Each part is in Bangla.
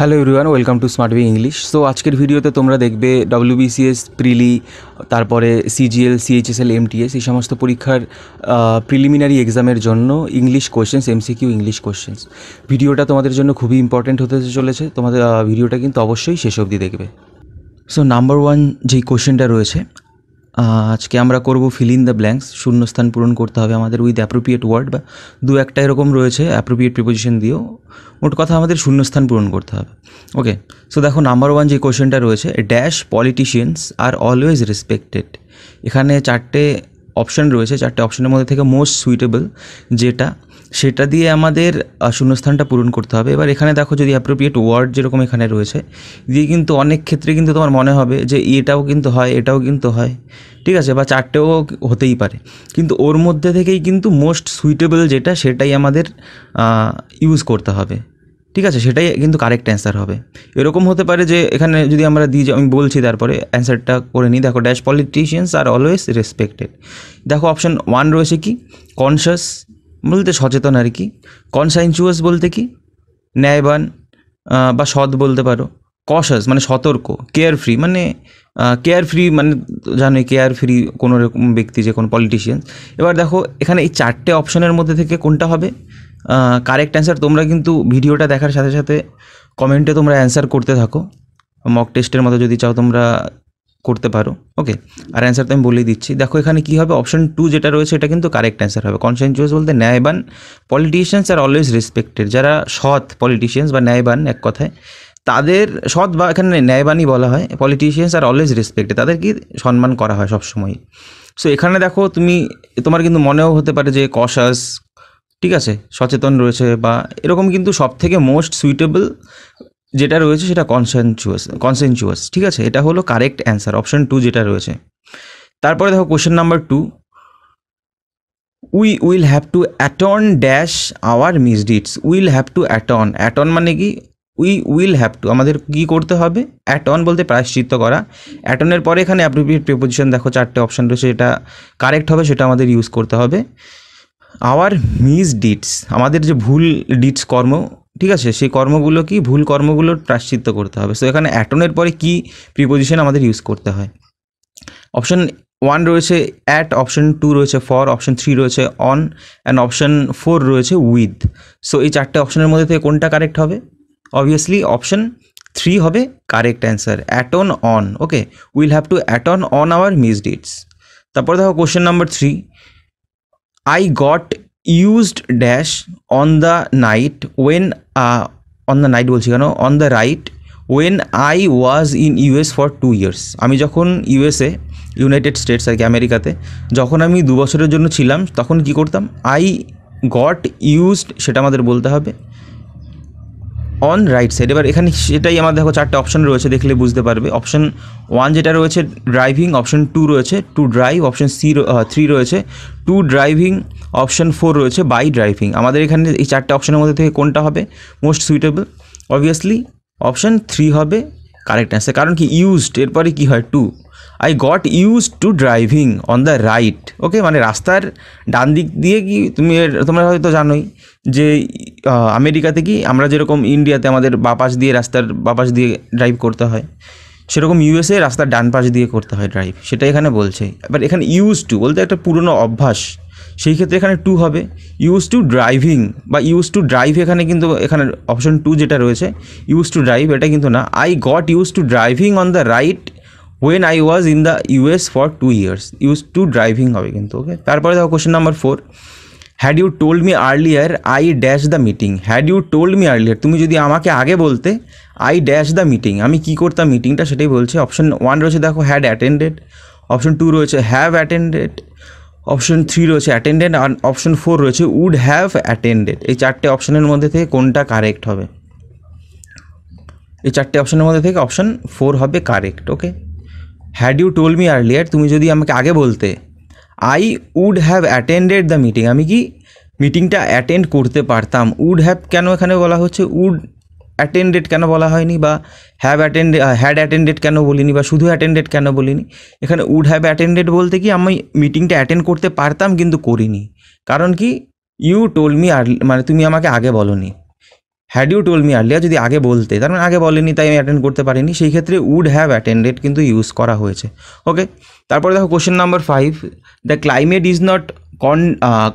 hello everyone welcome to Smart B English so আজকের ভিডিওতে তোমরা দেখবে ডব্লিউবিসিএস প্রিলি তারপরে সিজিএল সিএইচএসএল এমটিএস এই সমস্ত পরীক্ষার প্রিলিমিনারি এক্সামের জন্য English questions MCQ English questions ভিডিওটা তোমাদের জন্য খুবই ইম্পর্ট্যান্ট হতে চলেছে তোমাদের ভিডিওটা কিন্তু অবশ্যই শেষ অবধি দেখবে সো নাম্বার ওয়ান যেই কোয়েশ্চেনটা রয়েছে আজকে আমরা করব ফিল ইন দ্য ব্ল্যাঙ্কস শূন্যস্থান পূরণ করতে হবে আমাদের উইথ অ্যাপ্রোপ্রিয়েট ওয়ার্ড বা দু একটা এরকম রয়েছে অ্যাপ্রোপ্রিয়েট প্রিপোজিশন দিয়েও মোট কথা আমাদের শূন্যস্থান পূরণ করতে হবে ওকে সো দেখো নাম্বার ওয়ান যে কোয়েশ্চেনটা রয়েছে dash politicians are always respected এখানে চারটে অপশন রয়েছে চারটে অপশনের মধ্যে থেকে মোস্ট সুইটেবল যেটা সেটা দিয়ে আমাদের শূন্যস্থানটা পূরণ করতে হবে এবার এখানে দেখো যদি অ্যাপ্রোপ্রিয়েট ওয়ার্ড যেরকম এখানে রয়েছে দিয়ে কিন্তু অনেক ক্ষেত্রে কিন্তু তোমার মনে হবে যে এটাও কিন্তু হয় এটাও কিন্তু হয় ঠিক আছে বা চারটেও হতেই পারে কিন্তু ওর মধ্যে থেকেই কিন্তু মোস্ট সুইটেবল যেটা সেটাই আমাদের ইউজ করতে হবে ঠিক আছে সেটাই কিন্তু কারেক্ট অ্যান্সার হবে এরকম হতে পারে যে এখানে যদি আমরা দিই আমি বলছি তারপরে অ্যান্সারটা করে নিই দেখো dash politicians are always respected দেখো অপশান ওয়ান রয়েছে কি কনশাস বলতে সচেতন আর কি কনসাইনচুয়াস বলতে কি ন্যায়বান বা সৎ বলতে পারো কশাস মানে সতর্ক কেয়ার ফ্রি মানে কেয়ার ফ্রি মানে জানোই কেয়ার ফ্রি কোনো রকম ব্যক্তি যে কোনো পলিটিশিয়ান এবার দেখো এখানে এই চারটে অপশনের মধ্যে থেকে কোনটা হবে কারেক্ট অ্যান্সার তোমরা কিন্তু ভিডিওটা দেখার সাথে সাথে কমেন্টে তোমরা অ্যান্সার করতে থাকো মক টেস্টের মতো যদি চাও তোমরা করতে পারো ওকে আর অ্যান্সার তো আমি বলেই দিচ্ছি দেখো এখানে কি হবে অপশন টু যেটা রয়েছে এটা কিন্তু কারেক্ট অ্যান্সার হবে কনসেনচুয়াস বলতে ন্যায়বান পলিটিশিয়ানস আর অলওয়েজ রেসপেক্টেড যারা সৎ পলিটিশিয়ানস বা ন্যায়বান এক কথায় তাদের সৎ বা এখানে ন্যায়বানই বলা হয় পলিটিশিয়ানস আর অলওয়েজ রেসপেক্টেড তাদের কি সম্মান করা হয় সবসময় সো এখানে দেখো তুমি তোমার কিন্তু মনেও হতে পারে যে কশাস ঠিক আছে সচেতন রয়েছে বা এরকম কিন্তু সব থেকে মোস্ট সুইটেবল যেটা রয়েছে সেটা কনসেনচুয়াস কনসেনচুয়াস ঠিক আছে এটা হলো কারেক্ট অ্যান্সার অপশন টু যেটা রয়েছে তারপরে দেখো question number two we will have to atone dash our misdeeds will have to atone atone মানে কি উই উইল হ্যাভ টু আমাদের কি করতে হবে অ্যাটন বলতে প্রায়শ্চিত্ত করা অ্যাটনের পরে এখানে অ্যাপ্রোপ্রিয়েট প্রিপোজিশন দেখো চারটে অপশান রয়েছে এটা কারেক্ট হবে সেটা আমাদের ইউজ করতে হবে আওয়ার মিস ডিটস আমাদের যে ভুল ডিটস কর্ম ঠিক আছে সেই কর্মগুলো কি ভুল কর্মগুলো প্রাশ্চিত করতে হবে সো এখানে অ্যাটনের পরে কি প্রিপোজিশন আমাদের ইউজ করতে হয় অপশন ওয়ান রয়েছে অ্যাট অপশন টু রয়েছে ফর অপশন থ্রি রয়েছে অন অ্যান্ড অপশন ফোর রয়েছে উইথ সো এই চারটে অপশনের মধ্যে থেকে কোনটা কারেক্ট হবে অবভিয়াসলি অপশন থ্রি হবে correct answer at on on okay will have to at on on our misdeeds তারপর দেখো question number three I got used dash on the night when on the night বলছি কেন on the right when I was in US for two years আমি যখন ইউএসএ ইউনাইটেড স্টেটস আর কি আমেরিকাতে যখন আমি দু বছরের জন্য ছিলাম তখন কি করতাম আই গট ইউজড সেটা আমাদের বলতে হবে অন রাইট সাইড এবার এখানে সেটাই আমার দেখো চারটে অপশন রয়েছে দেখলে বুঝতে পারবে অপশন ওয়ান যেটা রয়েছে ড্রাইভিং অপশন টু রয়েছে to drive option C three রয়েছে টু ড্রাইভিং অপশান ফোর রয়েছে বাই ড্রাইভিং আমাদের এখানে এই চারটে অপশানের মধ্যে থেকে কোনটা হবে most suitable obviously option three হবে কারেক্ট অ্যান্সার কারণ কি ইউজড এরপরে কি হয় to I got use to driving on the right okay মানে রাস্তার ডান দিক দিয়ে কি তুমি তোমরা হয়তো জানোই যে আমেরিকাতে কি আমরা যেরকম ইন্ডিয়াতে আমাদের বাপাস দিয়ে রাস্তার বাপাস দিয়ে ড্রাইভ করতে হয় সেরকম ইউএসএ রাস্তার ডান পাশ দিয়ে করতে হয় ড্রাইভ সেটা এখানে বলছে এবার এখানে ইউজ টু বলতে একটা পুরনো অভ্যাস সেই ক্ষেত্রে এখানে টু হবে ইউজ টু ড্রাইভিং বা ইউজ টু ড্রাইভ এখানে কিন্তু এখানে অপশন টু যেটা রয়েছে ইউজ টু ড্রাইভ এটা কিন্তু না I got use to driving on the right when I was in the US for two years use to driving হবে কিন্তু ওকে তারপরে দেখো question number four had you told me earlier I dash the meeting had you told me earlier তুমি যদি আমাকে আগে বলতে আই ড্যাশ দ্য মিটিং আমি কী করতাম মিটিংটা সেটাই বলছে অপশন ওয়ান রয়েছে দেখো হ্যাড অ্যাটেন্ডেড অপশন টু রয়েছে হ্যাভ অ্যাটেন্ডেড অপশন থ্রি রয়েছে অ্যাটেন্ডেন্ট আর অপশন ফোর রয়েছে উড হ্যাভ অ্যাটেন্ডেড এই চারটে অপশনের মধ্যে থেকে কোনটা কারেক্ট হবে এই চারটে অপশনের মধ্যে থেকে অপশন ফোর হবে correct okay had you told me earlier তুমি যদি আমাকে আগে বলতে I would have attended the meeting আমি কি মিটিংটা অ্যাটেন্ড করতে পারতাম উড হ্যাভ কেন এখানে বলা হচ্ছে উড অ্যাটেন্ডেড কেন বলা হয়নি বা হ্যাভ অ্যাটেন্ড হ্যাড অ্যাটেন্ডেড কেন বলিনি বা শুধু অ্যাটেন্ডেড কেন বলিনি এখানে উড হ্যাভ অ্যাটেন্ডেড বলতে কি আমি মিটিংটা অ্যাটেন্ড করতে পারতাম কিন্তু করিনি কারণ কি ইউ টোল মি আর মানে তুমি আমাকে আগে বলনি had you told me earlier যদি আগে বলতে তার মানে আগে বলেনি তাই আমি অ্যাটেন্ড করতে পারিনি সেই ক্ষেত্রে উড হ্যাভ অ্যাটেন্ডেড কিন্তু ইউজ করা হয়েছে ওকে তারপরে দেখো question number five the climate is not con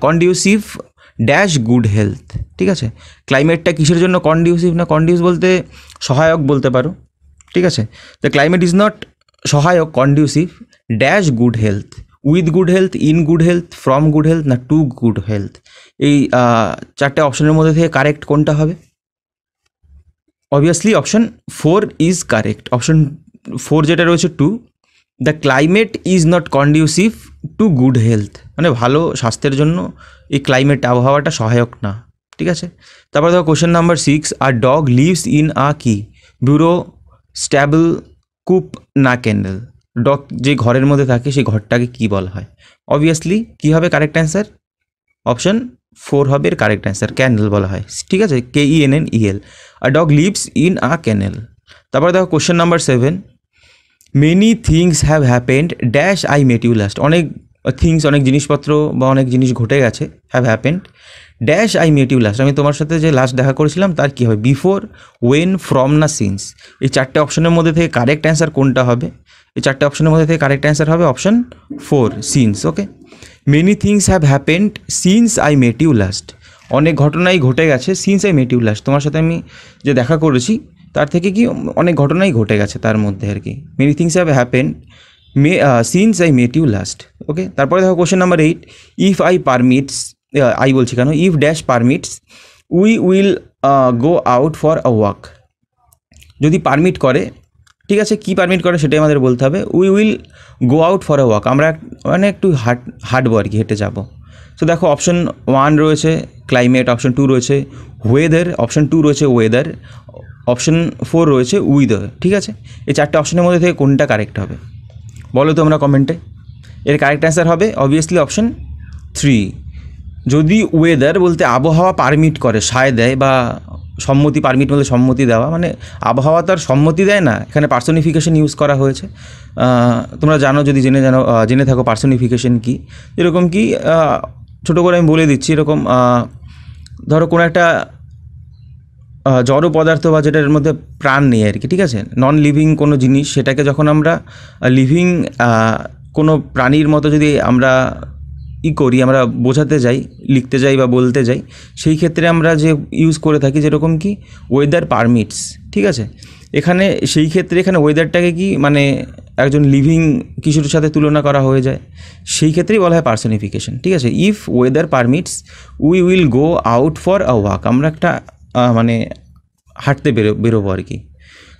conducive dash good health ঠিক আছে ক্লাইমেটটা কিসের জন্য কন্ডিউসিভ না কন্ডিউস বলতে সহায়ক বলতে পারো ঠিক আছে দ্য ক্লাইমেট ইজ নট সহায়ক conducive dash good health with good health in good health from good health না টু গুড হেলথ এই চারটে অপশনের মধ্যে থেকে কারেক্ট কোনটা হবে obviously option four is correct option four যেটা রয়েছে to the climate is not conducive to good health মানে ভালো স্বাস্থ্যের জন্য এই ক্লাইমেট আবহাওয়াটা সহায়ক না ঠিক আছে তারপর দেখো কোশ্চেন নাম্বার সিক্স আর ডগ লিভস ইন আ কি ব্যুরো স্ট্যাবল কুপ না ক্যান্ডেল ডগ যে ঘরের মধ্যে থাকে সেই ঘরটাকে কি বলা হয় অবভিয়াসলি কি হবে কারেক্ট অ্যান্সার অপশন ফোর হবে এর কারেক্ট অ্যান্সার ক্যানেল বলা হয় ঠিক আছে K E N N E L আর dog lives in a kennel তারপর দেখো question number seven many things have happened dash I met you last অনেক থিংস অনেক জিনিসপত্র বা অনেক জিনিস ঘটে গেছে have happened dash I met you last আমি তোমার সাথে যে লাস্ট দেখা করেছিলাম তার কী হবে বিফোর ওয়েন ফ্রম না সিন্স এই চারটে অপশনের মধ্যে থেকে কারেক্ট অ্যান্সার কোনটা হবে এই চারটে অপশনের মধ্যে থেকে কারেক্ট অ্যান্সার হবে option four since okay many things have happened since I met you last অনেক ঘটনাই ঘটে গেছে since I met you last তোমার সাথে আমি যে দেখা করেছি তার থেকে কি অনেক ঘটনাই ঘটে গেছে তার মধ্যে আর কি many things have happened may since I met you last okay তারপরে দেখো question number eight if I permits I বলছি কেন if dash permits we will go out for a walk যদি পারমিট করে ঠিক আছে কি পারমিট করে সেটাই আমাদের বলতে হবে we will go out for a walk আমরা মানে একটু হাট হাঁটবো আর কি হেঁটে যাবো সো দেখো অপশন ওয়ান রয়েছে ক্লাইমেট অপশন টু রয়েছে ওয়েদার অপশন টু রয়েছে ওয়েদার অপশন ফোর রয়েছে উইদার ঠিক আছে এই চারটে অপশনের মধ্যে থেকে কোনটা কারেক্ট হবে বলো তোমরা কমেন্টে এর কারেক্ট অ্যান্সার হবে অবভিয়াসলি অপশন থ্রি যদি ওয়েদার বলতে আবহাওয়া পারমিট করে সায় দেয় বা সম্মতি পারমিট বলতে সম্মতি দেওয়া মানে আবহাওয়া তার সম্মতি দেয় না এখানে পার্সোনিফিকেশন ইউজ করা হয়েছে তোমরা জানো যদি জেনে জানো জেনে থাকো পার্সোনিফিকেশন কী এরকম কি ছোটো করে আমি বলে দিচ্ছি এরকম ধরো কোনো একটা জড় পদার্থ বা যেটার মধ্যে প্রাণ নেই আর কি ঠিক আছে নন লিভিং কোনো জিনিস সেটাকে যখন আমরা লিভিং কোনো প্রাণীর মতো যদি আমরা ই করি আমরা বোঝাতে যাই লিখতে যাই বা বলতে যাই সেই ক্ষেত্রে আমরা যে ইউজ করে থাকি যেরকম কি ওয়েদার পারমিটস ঠিক আছে এখানে সেই ক্ষেত্রে এখানে ওয়েদারটাকে কি মানে একজন লিভিং কিছুর সাথে তুলনা করা হয়ে যায় সেই ক্ষেত্রেই বলা হয় পার্সোনিফিকেশন ঠিক আছে if weather permits we will go out for a walk আমরা একটা মানে হাঁটতে বেরো বেরোবো আর কি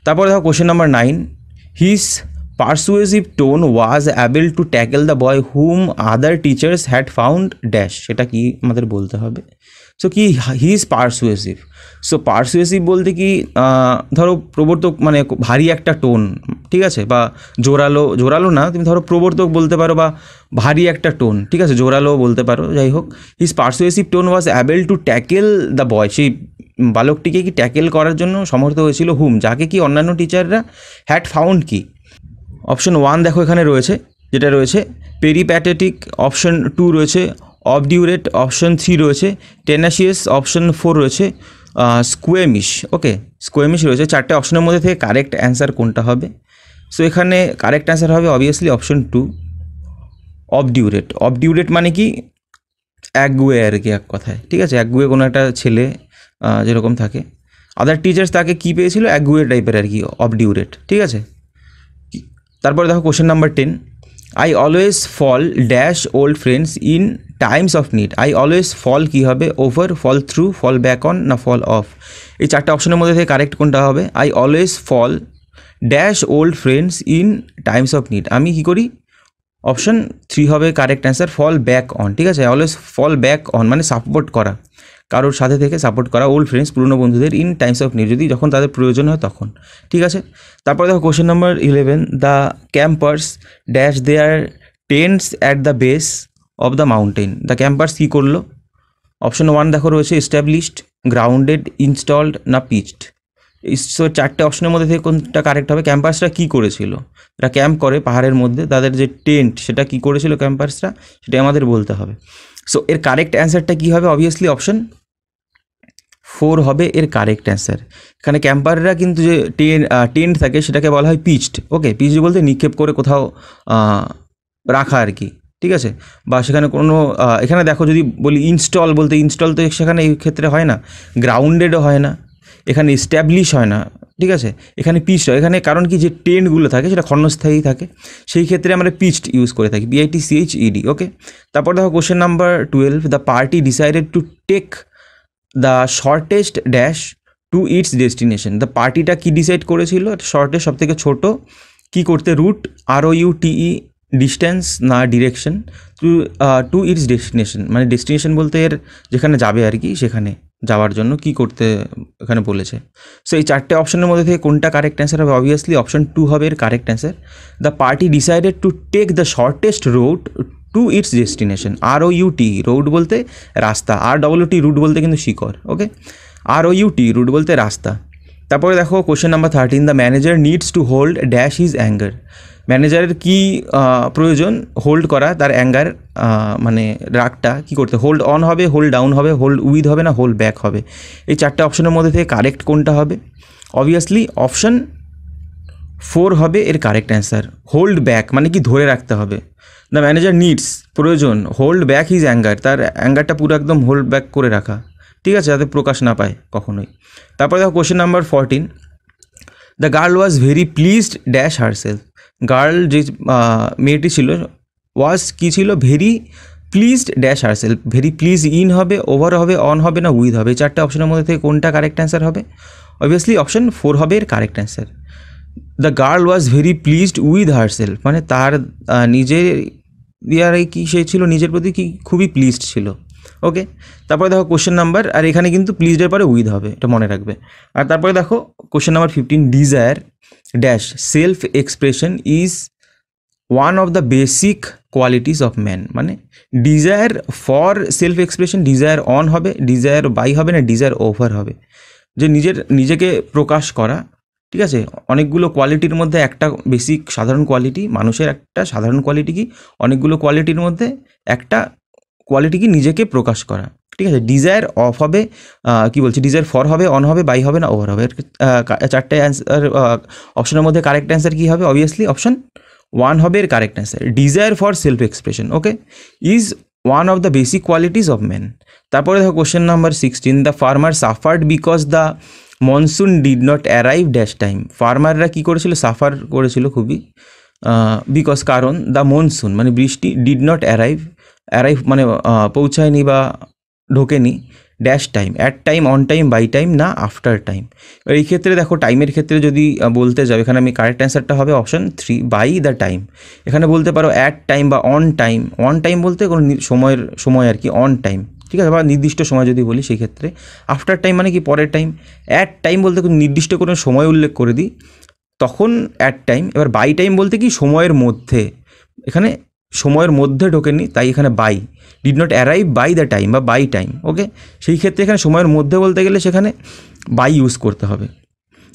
তারপরে দেখো question number nine his persuasive tone was able to tackle the boy hmm other teachers had found dash সেটা কি আমাদের বলতে হবে সো কি হি ইজ পার্সুয়েসিভ সো পার্সুয়েসিভ বলতে কি ধরো প্রবর্তক মানে ভারী একটা টোন ঠিক আছে বা জোরালো জোরালো না তুমি ধরো প্রবর্তক বলতে পারো বা ভারী একটা টোন ঠিক আছে জোরালো বলতে পারো যাই হোক his persuasive tone was able to tackle the boy সেই বালকটিকে কি ট্যাকেল করার জন্য সমর্থ হয়েছিল হুম যাকে কি অন্যান্য টিচাররা হ্যাট ফাউন্ড কি অপশন ওয়ান দেখো এখানে রয়েছে যেটা রয়েছে পেরিপ্যাটেটিক অপশন টু রয়েছে অবডিউরেট অপশন থ্রি রয়েছে টেনাসিয়াস অপশন ফোর রয়েছে স্কোয়েমিশ ওকে স্কোয়েমিশ রয়েছে চারটে অপশনের মধ্যে থেকে কারেক্ট অ্যান্সার কোনটা হবে সো এখানে কারেক্ট অ্যান্সার হবে obviously option two obdurate obdurate মানে কি একগুয়ে আর কি এক কথায় ঠিক আছে একগুয়ে কোনো একটা ছেলে যেরকম থাকে আদার টিচার্স তাকে কী পেয়েছিল অ্যাগুয়ে টাইপের আর কি ডিউরেট ঠিক আছে তারপরে দেখো question number ten I always fall dash old friends in times of need I always fall কী হবে over fall through fall back on না ফল অফ এই চারটা অপশনের মধ্যে থেকে কারেক্ট কোনটা হবে I always fall dash old friends in times of need আমি কী করি অপশন থ্রি হবে correct answer fall back on ঠিক আছে অলওয়েজ ফল ব্যাক অন মানে সাপোর্ট করা কারোর সাথে থেকে সাপোর্ট করা ওল্ড ফ্রেন্ডস পুরনো বন্ধুদের ইন টাইমস অফ নিউ যদি যখন তাদের প্রয়োজন হয় তখন ঠিক আছে তারপরে দেখো question number eleven the campers dash their tents at the base of the mountain the campers কী করলো অপশন ওয়ান দেখো রয়েছে এস্টাবলিশড গ্রাউন্ডেড ইনস্টলড না পিচড সো চারটে অপশনের মধ্যে থেকে কোনটা কারেক্ট হবে ক্যাম্পাসরা কী করেছিল তারা ক্যাম্প করে পাহাড়ের মধ্যে তাদের যে টেন্ট সেটা কি করেছিল ক্যাম্পাসরা সেটা আমাদের বলতে হবে সো এর কারেক্ট অ্যান্সারটা কী হবে অবভিয়াসলি অপশন ফোর হবে এর কারেক্ট অ্যান্সার এখানে ক্যাম্পাররা কিন্তু যে টেন টেন্ট থাকে সেটাকে বলা হয় পিচড ওকে পিচড বলতে নিক্ষেপ করে কোথাও রাখা আর কি ঠিক আছে বা সেখানে কোনো এখানে দেখো যদি বলি ইনস্টল বলতে ইনস্টল তো সেখানে এই ক্ষেত্রে হয় না গ্রাউন্ডেডও হয় না এখানে স্ট্যাবলিশ হয় না ঠিক আছে এখানে পিচড হয় এখানে কারণ কি যে টেন্টগুলো থাকে সেটা ক্ষণস্থায়ী থাকে সেই ক্ষেত্রে আমরা পিচড ইউজ করে থাকি বিআইটি সিএইচ ইডি ওকে তারপর দেখো question number twelve the party decided to take the shortest dash to its destination the পার্টিটা কি ডিসাইড করেছিল শর্টেস্ট সব থেকে ছোটো কি করতে রুট আরও টিই ডিস্টেন্স না direction to to its destination মানে ডেস্টিনেশন বলতে এর যেখানে যাবে আর কি সেখানে যাওয়ার জন্য কি করতে এখানে বলেছে সো এই চারটে অপশনের মধ্যে থেকে কোনটা কারেক্ট অ্যান্সার হবে অবভিয়াসলি অপশন টু হবে এর correct answer the party decided to take the shortest road to its destination R O U T road বলতে রাস্তা আর টি রুট বলতে কিন্তু শিকড় ওকে আর ও ইউটি রুট বলতে রাস্তা তারপরে দেখো question number thirteen the manager needs to hold dash is anger ম্যানেজারের কি প্রয়োজন হোল্ড করা তার অ্যাঙ্গার মানে রাগটা কি করতে হোল্ড অন হবে হোল্ড ডাউন হবে হোল্ড উইথ হবে না হোল্ড ব্যাক হবে এই চারটে অপশনের মধ্যে থেকে কারেক্ট কোনটা হবে অবভিয়াসলি অপশন ফোর হবে এর কারেক্ট অ্যান্সার হোল্ড ব্যাক মানে কি ধরে রাখতে হবে দ্য ম্যানেজার নিডস প্রয়োজন হোল্ড ব্যাক হিজ অ্যাঙ্গার তার অ্যাঙ্গারটা পুরো একদম হোল্ড ব্যাক করে রাখা ঠিক আছে যাতে প্রকাশ না পায় কখনোই তারপরে দেখো question number fourteen the girl was very pleased dash herself girl যে মেয়েটি ছিল ওয়াজ কী ছিল very pleased dash herself very please in হবে ওভার হবে অন হবে না উইথ হবে চারটে অপশনের মধ্যে থেকে কোনটা কারেক্ট অ্যান্সার হবে অবভিয়াসলি অপশন ফোর হবে এর correct answer the girl was very pleased with herself মানে তার নিজের দিয়ারাই কি সে ছিল নিজের প্রতি কি খুবই প্লিজড ছিল ওকে তারপরে দেখো কোশ্চেন নাম্বার আর এখানে কিন্তু প্লিজডের পরে উইথ হবে এটা মনে রাখবে আর তারপরে দেখো question number fifteen desire dash self expression is one of the basic qualities of man মানে desire for self expression desire on হবে ডিজায়ার বাই হবে না ডিজায়ার ওভার হবে যে নিজের নিজেকে প্রকাশ করা ঠিক আছে অনেকগুলো কোয়ালিটির মধ্যে একটা বেসিক সাধারণ কোয়ালিটি মানুষের একটা সাধারণ কোয়ালিটি কি অনেকগুলো কোয়ালিটির মধ্যে একটা কোয়ালিটি কি নিজেকে প্রকাশ করা ঠিক আছে ডিজায়ার অফ হবে কি বলছি ডিজায়ার ফর হবে অন হবে বাই হবে না ওভার হবে চারটে অ্যান্সার অপশনের মধ্যে কারেক্ট অ্যান্সার কী হবে অবভিয়াসলি অপশন ওয়ান হবে এর correct answer desire for self expression okay is one of the basic qualities of men তারপরে দেখো question number sixteen the farmer suffered because the monsoon did not arrive dash time ফার্মাররা কী করেছিল সাফার করেছিল খুবই বিকজ কারণ দ্য মনসুন মানে বৃষ্টি ডিড নট অ্যারাইভ অ্যারাইভ মানে পৌঁছায়নি বা ঢোকেনি dash time at time on time by time না আফটার টাইম এই ক্ষেত্রে দেখো টাইমের ক্ষেত্রে যদি বলতে যাও এখানে আমি কারেক্ট অ্যান্সারটা হবে option three by the time এখানে বলতে পারো অ্যাট টাইম বা অন টাইম অন টাইম বলতে কোনো সময়ের সময় আর কি অন টাইম ঠিক আছে বা নির্দিষ্ট সময় যদি বলি সেই ক্ষেত্রে আফটার টাইম মানে কি পরের টাইম অ্যাট টাইম বলতে নির্দিষ্ট কোনো সময় উল্লেখ করে দিই তখন অ্যাট টাইম এবার বাই টাইম বলতে কি সময়ের মধ্যে এখানে সময়ের মধ্যে ঢোকেনি তাই এখানে by did not arrive by the time বা বাই টাইম ওকে সেই ক্ষেত্রে এখানে সময়ের মধ্যে বলতে গেলে সেখানে বাই ইউজ করতে হবে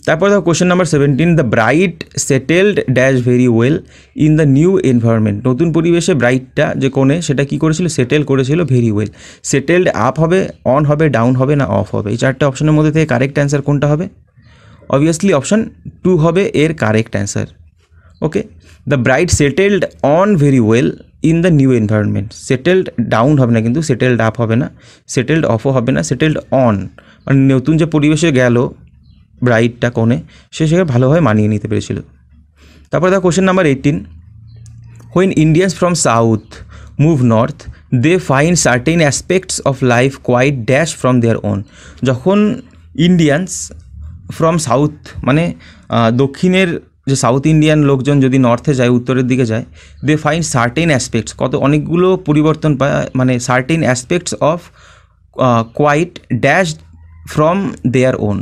তারপর দেখো question number seventeen the bride settled dash very well in the new environment নতুন পরিবেশে ব্রাইটটা যে কোণে সেটা কি করেছিল সেটেল করেছিল ভেরি ওয়েল সেটেলড আপ হবে অন হবে ডাউন হবে না অফ হবে এই চারটে অপশনের মধ্যে থেকে কারেক্ট অ্যান্সার কোনটা হবে অবভিয়াসলি অপশান টু হবে এর correct answer okay the bride settled on very well in the new environment settled down হবে না কিন্তু সেটেলড আপ হবে না সেটেলড অফও হবে না সেটেলড অন মানে নতুন যে পরিবেশে গেল ব্রাইটটা কোণে সে সেখানে ভালোভাবে মানিয়ে নিতে পেরেছিল তারপরে দেখো question number eighteen when Indians from south move north they find certain aspects of life quite dash from their own যখন ইন্ডিয়ানস ফ্রম সাউথ মানে দক্ষিণের যে সাউথ ইন্ডিয়ান লোকজন যদি নর্থে যায় উত্তরের দিকে যায় দে ফাইন সার্টেন অ্যাসপেক্টস কত অনেকগুলো পরিবর্তন পায় মানে certain aspects of quite dash from their own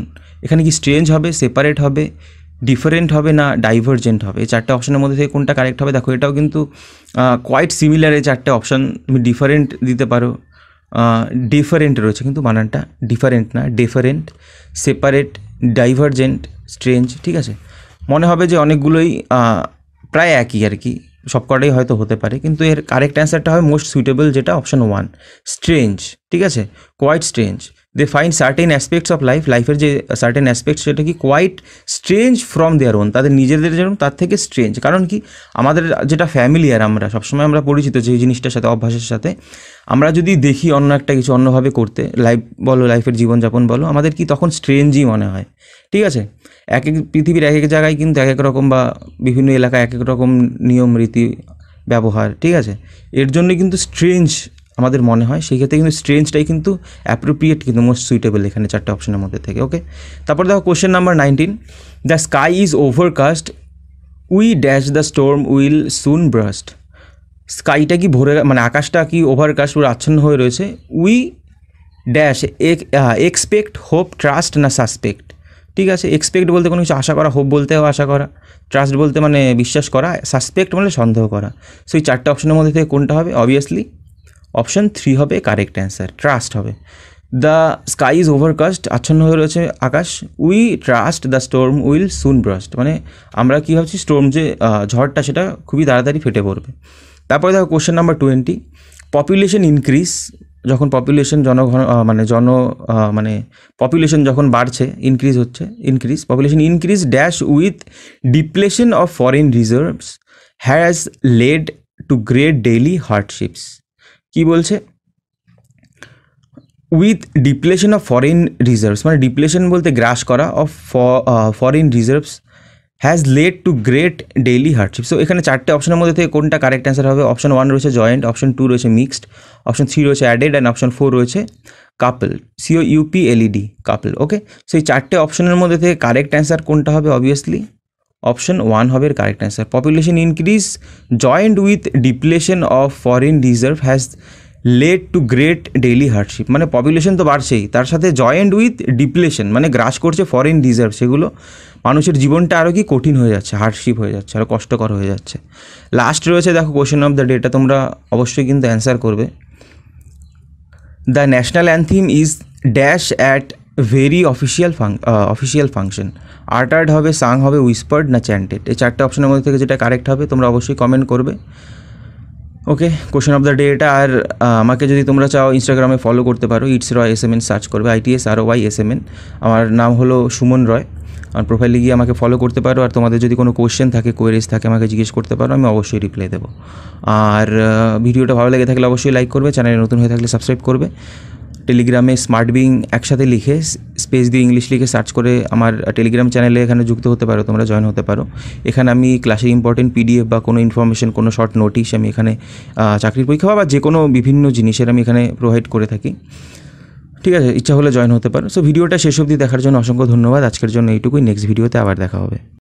এখানে কি স্ট্রেঞ্জ হবে সেপারেট হবে ডিফারেন্ট হবে না ডাইভার্জেন্ট হবে এই চারটে অপশনের মধ্যে থেকে কোনটা কারেক্ট হবে দেখো এটাও কিন্তু কোয়াইট সিমিলার এই চারটে অপশন তুমি ডিফারেন্ট দিতে পারো ডিফারেন্ট রয়েছে কিন্তু বানানটা ডিফারেন্ট না ডিফারেন্ট সেপারেট ডাইভার্জেন্ট স্ট্রেঞ্জ ঠিক আছে মনে হবে যে অনেকগুলোই প্রায় একই আর কি সবকটাই হয়তো হতে পারে কিন্তু এর কারেক্ট অ্যান্সারটা হয় মোস্ট সুইটেবল যেটা অপশন ওয়ান স্ট্রেঞ্জ ঠিক আছে quite strange they find certain aspects of life লাইফের যে সার্টেন uh, অ্যাসপেক্টস সেটা কি quite strange from their own তাদের নিজেদের যেরকম তার থেকে স্ট্রেঞ্জ কারণ কি আমাদের যেটা ফ্যামিলি আর আমরা সবসময় আমরা পরিচিত যে জিনিসটার সাথে অভ্যাসের সাথে আমরা যদি দেখি অন্য একটা কিছু অন্যভাবে করতে লাইফ বলো লাইফের জীবনযাপন বলো আমাদের কি তখন স্ট্রেঞ্জই মনে হয় ঠিক আছে এক এক পৃথিবীর এক এক জায়গায় কিন্তু এক এক রকম বা বিভিন্ন এলাকায় এক এক রকম নিয়ম রীতি ব্যবহার ঠিক আছে এর জন্য কিন্তু স্ট্রেঞ্জ আমাদের মনে হয় সেই ক্ষেত্রে কিন্তু স্ট্রেঞ্জটাই কিন্তু অ্যাপ্রোপ্রিয়েট কিন্তু মোস্ট সুইটেবল এখানে চারটে অপশনের মধ্যে থেকে ওকে তারপর দেখো question number nineteen the sky is overcast we dash the storm will soon burst স্কাইটা কি ভরে মানে আকাশটা কি ওভারকাস্ট পুরো আচ্ছন্ন হয়ে রয়েছে we dash expect hope trust না সাসপেক্ট ঠিক আছে এক্সপেক্ট বলতে কোনো কিছু আশা করা হোপ বলতেও আশা করা ট্রাস্ট বলতে মানে বিশ্বাস করা সাসপেক্ট মানে সন্দেহ করা সো এই চারটে অপশনের মধ্যে থেকে কোনটা হবে অবভিয়াসলি অপশন থ্রি হবে কারেক্ট অ্যান্সার ট্রাস্ট হবে দ্য স্কাই ইজ ওভারকাস্ট আচ্ছন্ন হয়ে রয়েছে আকাশ we trust the storm will soon burst মানে আমরা কী ভাবছি স্টোর্ম যে ঝড়টা সেটা খুবই তাড়াতাড়ি ফেটে পড়বে তারপরে দেখো question number twenty population increase যখন পপুলেশন জনঘন মানে জন মানে পপুলেশন যখন বাড়ছে ইনক্রিজ হচ্ছে increase population increase dash with depletion of foreign reserves has led to great daily hardships কি বলছে with depletion of foreign reserves মানে ডিপ্লেশন বলতে গ্রাস করা of foreign reserves has led to great daily hardship so এখানে চারটে অপশনের মধ্যে থেকে কোনটা কারেক্ট অ্যান্সার হবে অপশন ওয়ান রয়েছে জয়েন্ট অপশন টু রয়েছে মিক্সড অপশন থ্রি রয়েছে অ্যাডেড অ্যান্ড অপশন ফোর রয়েছে couple C O U P L E D couple okay সেই চারটে অপশনের মধ্যে থেকে কারেক্ট অ্যান্সার কোনটা হবে অবভিয়াসলি অপশন ওয়ান হবে correct answer population increase joint with depletion of foreign reserve has led to great daily hardship মানে পপুলেশন তো বাড়ছেই তার সাথে জয়েন্ট উইথ ডিপ্লেশন মানে গ্রাস করছে ফরেন রিজার্ভ সেগুলো মানুষের জীবনটা আরও কি কঠিন হয়ে যাচ্ছে হার্ডশিপ হয়ে যাচ্ছে আরও কষ্টকর হয়ে যাচ্ছে লাস্ট রয়েছে দেখো কোয়েশ্চেন অফ দ্য ডেটা তোমরা অবশ্যই কিন্তু অ্যান্সার করবে the national anthem is dash at very official official function uttered হবে সাং হবে উইসপার্ড না চ্যান্টেড এই চারটে অপশনের মধ্যে থেকে যেটা কারেক্ট হবে তোমরা অবশ্যই কমেন্ট করবে okay question of the day এটা আর আমাকে যদি তোমরা চাও ইনস্টাগ্রামে ফলো করতে পারো it's Roy S M N search করবে I T S R Y S M N আমার নাম হলো সুমন রয় আমার প্রোফাইলে গিয়ে আমাকে ফলো করতে পারো আর তোমাদের যদি কোনো কোয়েশ্চেন থাকে কোয়েরিজ থাকে আমাকে জিজ্ঞেস করতে পারো আমি অবশ্যই রিপ্লাই দেবো আর ভিডিওটা ভালো লেগে থাকলে অবশ্যই লাইক করবে চ্যানেলে নতুন হয়ে থাকলে সাবস্ক্রাইব করবে টেলিগ্রামে স্মার্ট বিং একসাথে লিখে স্পেস দিয়ে ইংলিশ লিখে সার্চ করে আমার টেলিগ্রাম চ্যানেলে এখানে যুক্ত হতে পারো তোমরা জয়েন হতে পারো এখানে আমি ক্লাসের ইম্পর্টেন্ট পিডিএফ বা কোনো ইনফরমেশন কোনো শর্ট নোটিশ আমি এখানে চাকরির পরীক্ষা বা যে কোনো বিভিন্ন জিনিসের আমি এখানে প্রোভাইড করে থাকি ঠিক আছে ইচ্ছা হলে জয়েন হতে পারো সো ভিডিওটা শেষ অবধি দেখার জন্য অসংখ্য ধন্যবাদ আজকের জন্য এইটুকুই নেক্সট ভিডিওতে আবার দেখা হবে